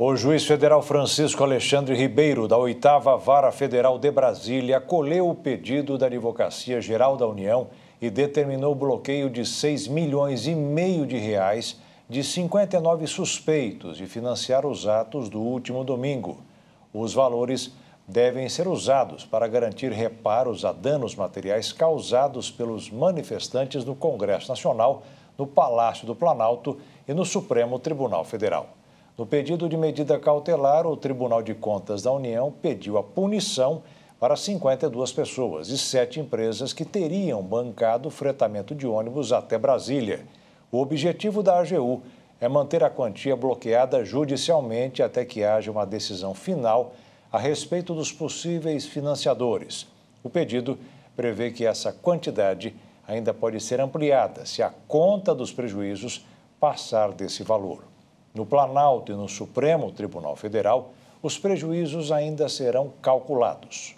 O juiz federal Francisco Alexandre Ribeiro, da 8 Vara Federal de Brasília, acolheu o pedido da Advocacia Geral da União e determinou o bloqueio de 6 milhões e meio de reais de 59 suspeitos de financiar os atos do último domingo. Os valores devem ser usados para garantir reparos a danos materiais causados pelos manifestantes no Congresso Nacional, no Palácio do Planalto e no Supremo Tribunal Federal. No pedido de medida cautelar, o Tribunal de Contas da União pediu a punição para 52 pessoas e sete empresas que teriam bancado fretamento de ônibus até Brasília. O objetivo da AGU é manter a quantia bloqueada judicialmente até que haja uma decisão final a respeito dos possíveis financiadores. O pedido prevê que essa quantidade ainda pode ser ampliada se a conta dos prejuízos passar desse valor. No Planalto e no Supremo Tribunal Federal, os prejuízos ainda serão calculados.